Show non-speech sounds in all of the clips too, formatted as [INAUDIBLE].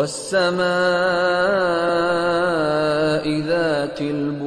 وَالسَّمَاءِ ذَاتِ الْبُرُوجِ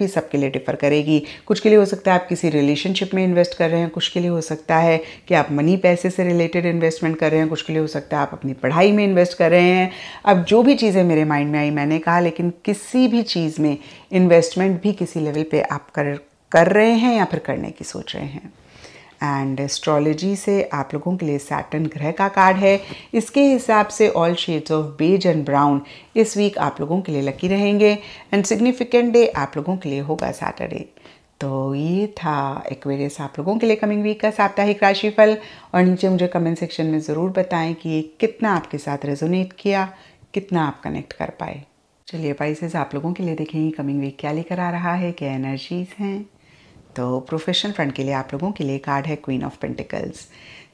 भी सबके लिए डिफर करेगी कुछ के लिए हो सकता है आप किसी रिलेशनशिप में इन्वेस्ट कर रहे हैं कुछ के लिए हो सकता है कि आप मनी पैसे से रिलेटेड इन्वेस्टमेंट कर रहे हैं कुछ के लिए हो सकता है आप अपनी पढ़ाई में इन्वेस्ट कर रहे हैं अब जो भी चीज़ें मेरे माइंड में आई मैंने कहा लेकिन किसी भी चीज़ में इन्वेस्टमेंट भी किसी लेवल पर आप कर कर रहे हैं या फिर करने की सोच रहे हैं एंड एस्ट्रोलॉजी से आप लोगों के लिए सैटन ग्रह का कार्ड है इसके हिसाब से all shades of beige and brown इस वीक आप लोगों के लिए लकी रहेंगे एंड सिग्निफिकेंट डे आप लोगों के लिए होगा सैटरडे तो ये था एक्वेरियस आप लोगों के लिए कमिंग वीक का साप्ताहिक राशिफल और नीचे मुझे कमेंट सेक्शन में ज़रूर बताएं कि ये कितना आपके साथ रेजोनेट किया कितना आप कनेक्ट कर पाए चलिए पाइसेस आप लोगों के लिए देखेंगे कमिंग वीक क्या लेकर आ रहा है क्या एनर्जीज हैं तो प्रोफेशन फ्रंट के लिए आप लोगों के लिए कार्ड है क्वीन ऑफ पेंटिकल्स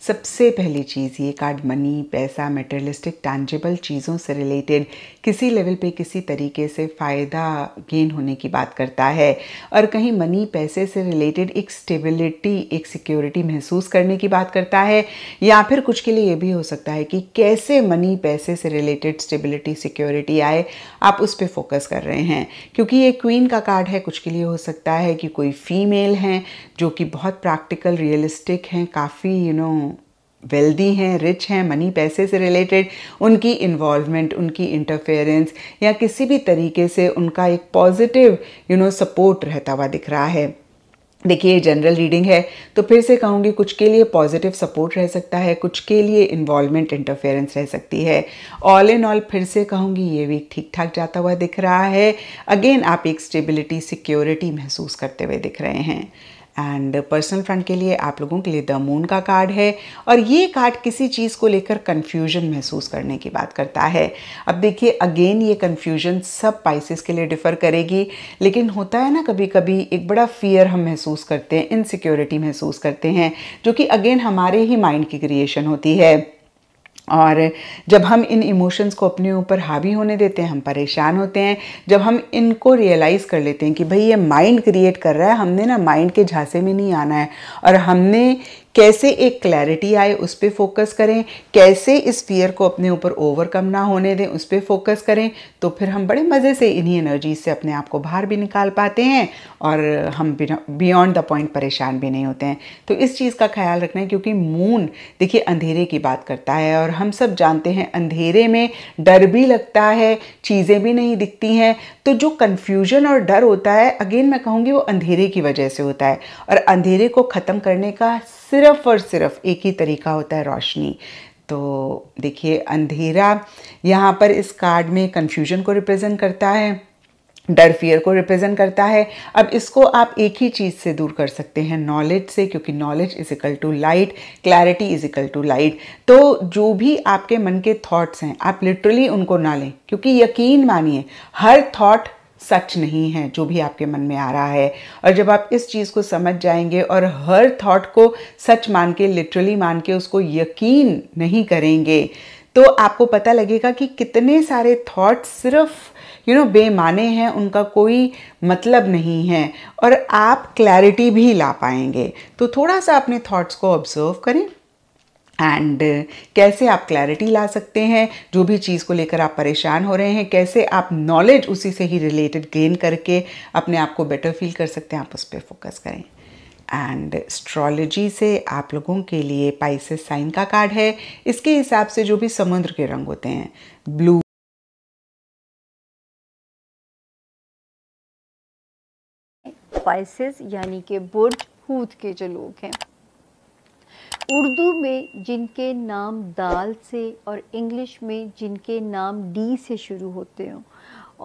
सबसे पहली चीज़ ये कार्ड मनी पैसा मेटेरियलिस्टिक टैंजेबल चीज़ों से रिलेटेड किसी लेवल पे किसी तरीके से फ़ायदा गेन होने की बात करता है और कहीं मनी पैसे से रिलेटेड एक स्टेबिलिटी एक सिक्योरिटी महसूस करने की बात करता है या फिर कुछ के लिए ये भी हो सकता है कि कैसे मनी पैसे से रिलेटेड स्टेबिलिटी सिक्योरिटी आए आप उस पर फोकस कर रहे हैं क्योंकि ये क्वीन का कार्ड है कुछ के लिए हो सकता है कि कोई फीमेल हैं जो कि बहुत प्रैक्टिकल रियलिस्टिक हैं काफ़ी you you know know, wealthy हैं रिच हैं मनी पैसे से रिलेटेड उनकी इन्वॉल्वमेंट उनकी इंटरफेरेंस या किसी भी तरीके से उनका एक पॉजिटिव यू नो सपोर्ट रहता हुआ दिख रहा है देखिए जनरल रीडिंग है तो फिर से कहूँगी कुछ के लिए पॉजिटिव सपोर्ट रह सकता है कुछ के लिए इन्वॉल्वमेंट इंटरफेरेंस रह सकती है ऑल इन ऑल फिर से कहूँगी ये वीक ठीक ठाक जाता हुआ दिख रहा है अगेन आप एक स्टेबिलिटी सिक्योरिटी महसूस करते हुए दिख रहे हैं एंड पर्सनल फ्रंट के लिए आप लोगों के लिए द मून का कार्ड है और ये कार्ड किसी चीज़ को लेकर कन्फ्यूजन महसूस करने की बात करता है अब देखिए अगेन ये कन्फ्यूजन सब पाइसिस के लिए डिफ़र करेगी लेकिन होता है ना कभी कभी एक बड़ा फियर हम महसूस करते हैं इनसिक्योरिटी महसूस करते हैं जो कि अगेन हमारे ही माइंड की क्रिएशन होती है और जब हम इन इमोशंस को अपने ऊपर हावी होने देते हैं हम परेशान होते हैं जब हम इनको रियलाइज़ कर लेते हैं कि भाई ये माइंड क्रिएट कर रहा है हमने ना माइंड के झांसे में नहीं आना है और हमने कैसे एक क्लैरिटी आए उस पर फोकस करें कैसे इस फियर को अपने ऊपर ओवरकम ना होने दें उस पर फोकस करें तो फिर हम बड़े मज़े से इन्हीं एनर्जीज से अपने आप को बाहर भी निकाल पाते हैं और हम बियॉन्ड द पॉइंट परेशान भी नहीं होते हैं तो इस चीज़ का ख्याल रखना है क्योंकि मून देखिए अंधेरे की बात करता है और हम सब जानते हैं अंधेरे में डर भी लगता है चीज़ें भी नहीं दिखती हैं तो जो कन्फ्यूजन और डर होता है अगेन मैं कहूँगी वो अंधेरे की वजह से होता है और अंधेरे को ख़त्म करने का सिर्फ और सिर्फ एक ही तरीका होता है रोशनी तो देखिए अंधेरा यहाँ पर इस कार्ड में कन्फ्यूजन को रिप्रेजेंट करता है डर फियर को रिप्रेजेंट करता है अब इसको आप एक ही चीज़ से दूर कर सकते हैं नॉलेज से क्योंकि knowledge is equal to light clarity is equal to light तो जो भी आपके मन के थॉट्स हैं आप लिटरली उनको ना लें क्योंकि यकीन मानिए हर थॉट सच नहीं है जो भी आपके मन में आ रहा है और जब आप इस चीज़ को समझ जाएंगे और हर थॉट को सच मान के लिटरली मान के उसको यकीन नहीं करेंगे तो आपको पता लगेगा कि कितने सारे थॉट सिर्फ यू नो बेमाने हैं उनका कोई मतलब नहीं है और आप क्लैरिटी भी ला पाएंगे तो थोड़ा सा अपने थॉट्स को ऑब्जर्व करें एंड uh, कैसे आप क्लैरिटी ला सकते हैं जो भी चीज़ को लेकर आप परेशान हो रहे हैं कैसे आप नॉलेज उसी से ही रिलेटेड गेन करके अपने आप को बेटर फील कर सकते हैं आप उस पर फोकस करें एंड एस्ट्रोलॉजी से आप लोगों के लिए पाइसिस साइन का कार्ड है इसके हिसाब से जो भी समुद्र के रंग होते हैं ब्लू पाइसेस यानी कि बुर्ज हूत के जो लोग हैं उर्दू में जिनके नाम दाल से और इंग्लिश में जिनके नाम डी से शुरू होते हों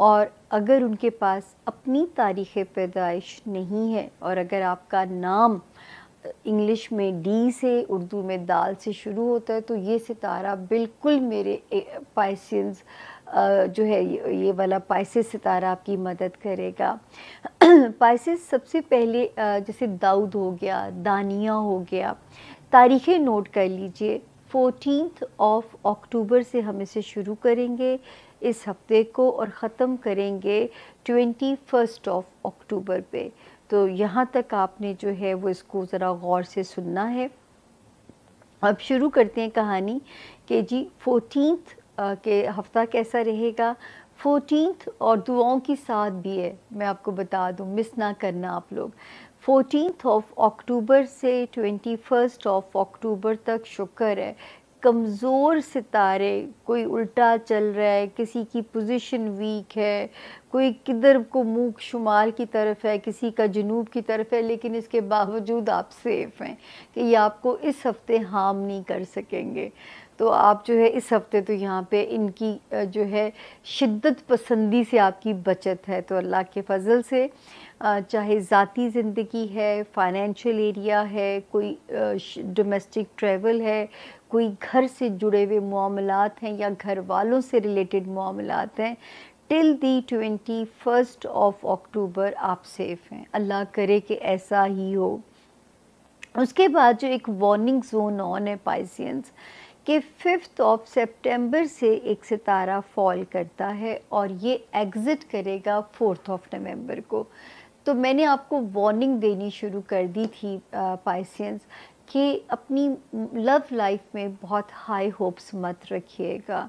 और अगर उनके पास अपनी तारीख़ पैदाइश नहीं है और अगर आपका नाम इंग्लिश में डी से उर्दू में दाल से शुरू होता है तो ये सितारा बिल्कुल मेरे पाइसेंस जो है ये वाला पाइसिस सितारा आपकी मदद करेगा [CLEARS THROAT] पाइसिस सबसे पहले जैसे दाऊद हो गया दानिया हो गया तारीखें नोट कर लीजिए फोर्टीन ऑफ अक्टूबर से हम इसे शुरू करेंगे इस हफ्ते को और ख़त्म करेंगे ट्वेंटी फर्स्ट ऑफ अक्टूबर पे तो यहाँ तक आपने जो है वो इसको ज़रा गौर से सुनना है अब शुरू करते हैं कहानी कि जी फोर्टीन के हफ़्ता कैसा रहेगा फोर्टीन और दुआओं की साथ भी है मैं आपको बता दूँ मिस ना करना आप लोग फोर्टीन ऑफ अक्टूबर से ट्वेंटी फर्स्ट ऑफ अक्टूबर तक शुक्र है कमज़ोर सितारे कोई उल्टा चल रहा है किसी की पोजीशन वीक है कोई किधर को मुँह शुमाल की तरफ है किसी का जनूब की तरफ है लेकिन इसके बावजूद आप सेफ़ हैं कि ये आपको इस हफ़्ते हार्म नहीं कर सकेंगे तो आप जो है इस हफ़्ते तो यहाँ पे इनकी जो है शिद्दत पसंदी से आपकी बचत है तो अल्लाह के फजल से चाहे ज़ाती ज़िंदगी है फाइनेंशियल एरिया है कोई डोमेस्टिक ट्रेवल है कोई घर से जुड़े हुए मामलात हैं या घर वालों से रिलेटेड मामलात हैं till the twenty first of October आप सेफ़ हैं अल्लाह करे कि ऐसा ही हो उसके बाद जो एक वार्निंग जोन ऑन है पाइसियंस के फिफ्थ ऑफ सितंबर से एक सितारा फॉल करता है और ये एग्ज़िट करेगा फोर्थ ऑफ नवंबर को तो मैंने आपको वार्निंग देनी शुरू कर दी थी पाइसियंस कि अपनी लव लाइफ में बहुत हाई होप्स मत रखिएगा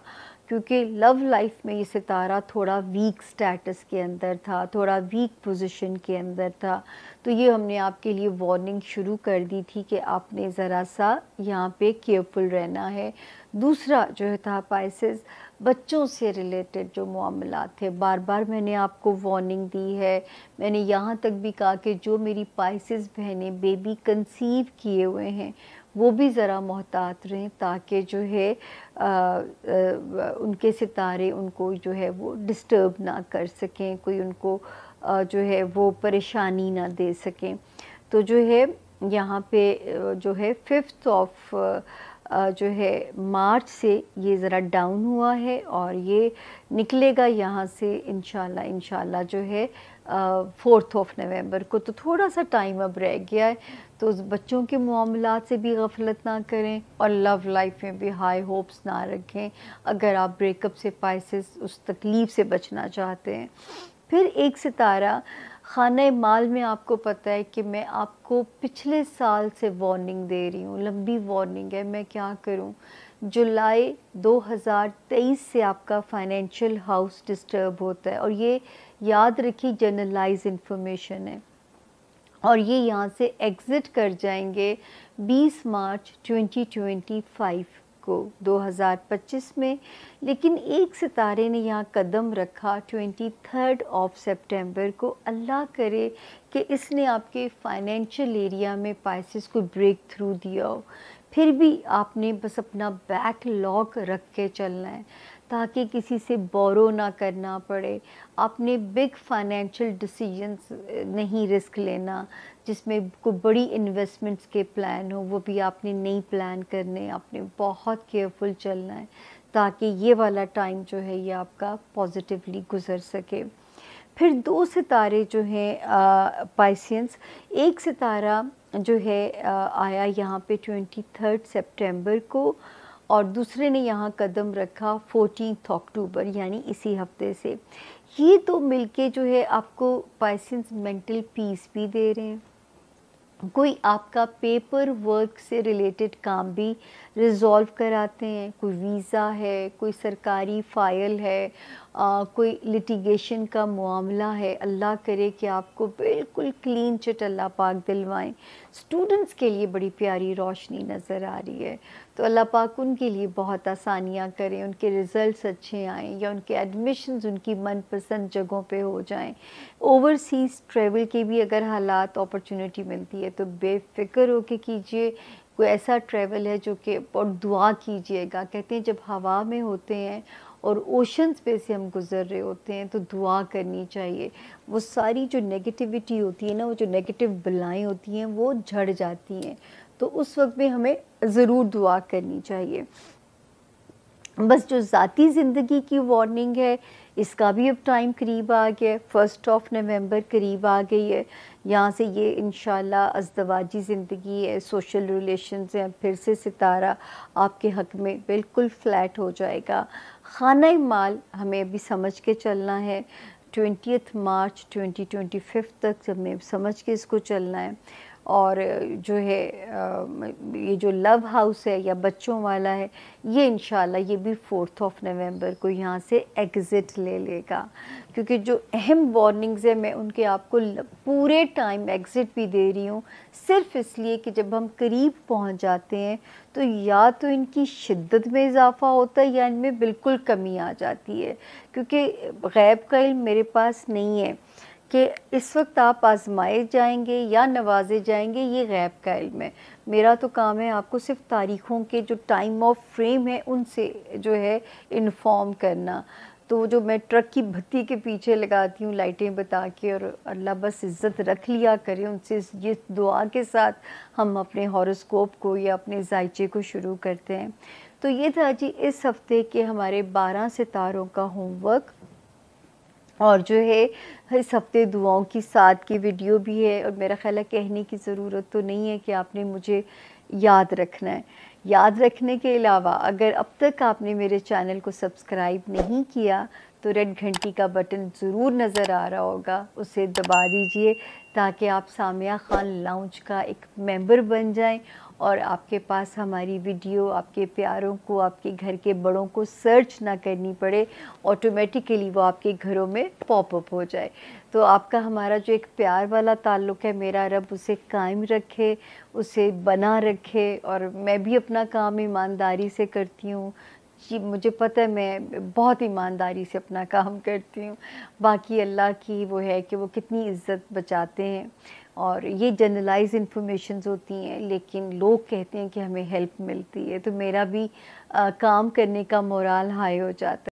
क्योंकि लव लाइफ में ये सितारा थोड़ा वीक स्टेटस के अंदर था थोड़ा वीक पोजीशन के अंदर था तो ये हमने आपके लिए वार्निंग शुरू कर दी थी कि आपने ज़रा सा यहाँ पे केयरफुल रहना है दूसरा जो है था पाइसिस बच्चों से रिलेटेड जो मामला थे बार बार मैंने आपको वार्निंग दी है मैंने यहाँ तक भी कहा कि जो मेरी पाइसिस बहनें बेबी कंसीव किए हुए हैं वो भी ज़रा मोहतात रहें ताकि जो है आ, आ, उनके सितारे उनको जो है वो डिस्टर्ब ना कर सकें कोई उनको आ, जो है वो परेशानी ना दे सकें तो जो है यहाँ पे जो है फिफ्थ ऑफ जो है मार्च से ये ज़रा डाउन हुआ है और ये निकलेगा यहाँ से इन शह जो है फोर्थ ऑफ नवंबर को तो थोड़ा सा टाइम अब रह गया है तो उस बच्चों के मामला से भी गफलत ना करें और लव लाइफ में भी हाई होप्स ना रखें अगर आप ब्रेकअप से पाइसिस उस तकलीफ़ से बचना चाहते हैं फिर एक सितारा खाना माल में आपको पता है कि मैं आपको पिछले साल से वार्निंग दे रही हूँ लंबी वार्निंग है मैं क्या करूँ जुलाई 2023 से आपका फाइनेंशियल हाउस डिस्टर्ब होता है और ये याद रखी जर्नलाइज इंफॉर्मेशन है और ये यहाँ से एग्ज़िट कर जाएंगे 20 मार्च 2025 को 2025 में लेकिन एक सितारे ने यहाँ कदम रखा 23 ऑफ सितंबर को अल्लाह करे कि इसने आपके फाइनेंशियल एरिया में पाइसिस को ब्रेक थ्रू दिया हो फिर भी आपने बस अपना बैक लॉक रख के चलना है ताकि किसी से बोरो ना करना पड़े आपने बिग फाइनेंशियल डिसीजंस नहीं रिस्क लेना जिसमें को बड़ी इन्वेस्टमेंट्स के प्लान हो वो भी आपने नहीं प्लान करने आपने बहुत केयरफुल चलना है ताकि ये वाला टाइम जो है ये आपका पॉजिटिवली गुजर सके फिर दो सितारे जो हैं पाइसियंस एक सितारा जो है आ, आया यहाँ पे ट्वेंटी थर्ड को और दूसरे ने यहाँ कदम रखा फोर्टीन अक्टूबर यानी इसी हफ्ते से ये तो मिलके जो है आपको पाइसेंस मेंटल पीस भी दे रहे हैं कोई आपका पेपर वर्क से रिलेटेड काम भी रिजॉल्व कराते हैं कोई वीज़ा है कोई सरकारी फाइल है आ, कोई लिटिगेशन का मामला है अल्लाह करे कि आपको बिल्कुल क्लीन चिट अल्लाह पाक दिलवाएं स्टूडेंट्स के लिए बड़ी प्यारी रोशनी नज़र आ रही है तो अल्लाह पाक उनके लिए बहुत आसानियाँ करें उनके रिज़ल्ट अच्छे आएँ या उनके एडमिशन्स उनकी मनपसंद जगहों पे हो जाएं ओवरसीज़ ट्रेवल के भी अगर हालात अपॉर्चुनिटी मिलती है तो बेफ़िक्र होकर कीजिए कोई ऐसा ट्रैवल है जो कि और दुआ कीजिएगा कहते हैं जब हवा में होते हैं और ओशंस पे से हम गुजर रहे होते हैं तो दुआ करनी चाहिए वो सारी जो नेगेटिविटी होती है ना वो जो नेगेटिव बलाएँ होती हैं वो झड़ जाती हैं तो उस वक्त भी हमें ज़रूर दुआ करनी चाहिए बस जो ज़ाती ज़िंदगी की वार्निंग है इसका भी अब टाइम करीब आ गया है फर्स्ट ऑफ नवंबर करीब आ गई है यहाँ से ये इन अजदवाजी ज़िंदगी है सोशल रिलेशन हैं फिर से सितारा आपके हक में बिल्कुल फ्लैट हो जाएगा खाना माल हमें अभी समझ के चलना है ट्वेंटी मार्च ट्वेंटी तक हमें समझ के इसको चलना है और जो है ये जो लव हाउस है या बच्चों वाला है ये इन ये भी फोर्थ ऑफ नवंबर को यहाँ से एग्ज़िट ले लेगा क्योंकि जो अहम वार्निंग्स है मैं उनके आपको पूरे टाइम एग्ज़िट भी दे रही हूँ सिर्फ इसलिए कि जब हम करीब पहुँच जाते हैं तो या तो इनकी शिद्दत में इजाफा होता है या इनमें बिल्कुल कमी आ जाती है क्योंकि गैब का इल मेरे पास नहीं है कि इस वक्त आप आजमाए जाएंगे या नवाजे जाएंगे ये गैब का इल्म है मेरा तो काम है आपको सिर्फ तारीखों के जो टाइम ऑफ फ्रेम है उनसे जो है इन्फॉर्म करना तो जो मैं ट्रक की भत्ती के पीछे लगाती हूँ लाइटें बता के और अल्लाह बस इज़्ज़त रख लिया करे उनसे ये दुआ के साथ हम अपने हॉरोस्कोप को या अपने जायचे को शुरू करते हैं तो ये था जी इस हफ़्ते के हमारे 12 सितारों का होमवर्क और जो है इस हफ़्ते दुआओं की साथ की वीडियो भी है और मेरा ख्याल है कहने की ज़रूरत तो नहीं है कि आपने मुझे याद रखना है याद रखने के अलावा अगर अब तक आपने मेरे चैनल को सब्सक्राइब नहीं किया तो रेड घंटी का बटन ज़रूर नज़र आ रहा होगा उसे दबा दीजिए ताकि आप सामिया खान लाउंज का एक मेंबर बन जाएं और आपके पास हमारी वीडियो आपके प्यारों को आपके घर के बड़ों को सर्च ना करनी पड़े ऑटोमेटिकली वो आपके घरों में पॉपअप हो जाए तो आपका हमारा जो एक प्यार वाला ताल्लुक़ है मेरा रब उसे कायम रखे उसे बना रखे और मैं भी अपना काम ईमानदारी से करती हूँ कि मुझे पता है मैं बहुत ईमानदारी से अपना काम करती हूँ बाकी अल्लाह की वो है कि वो कितनी इज़्ज़त बचाते हैं और ये जनरलाइज इन्फॉर्मेशन होती हैं लेकिन लोग कहते हैं कि हमें हेल्प मिलती है तो मेरा भी आ, काम करने का मोराल हाई हो जाता है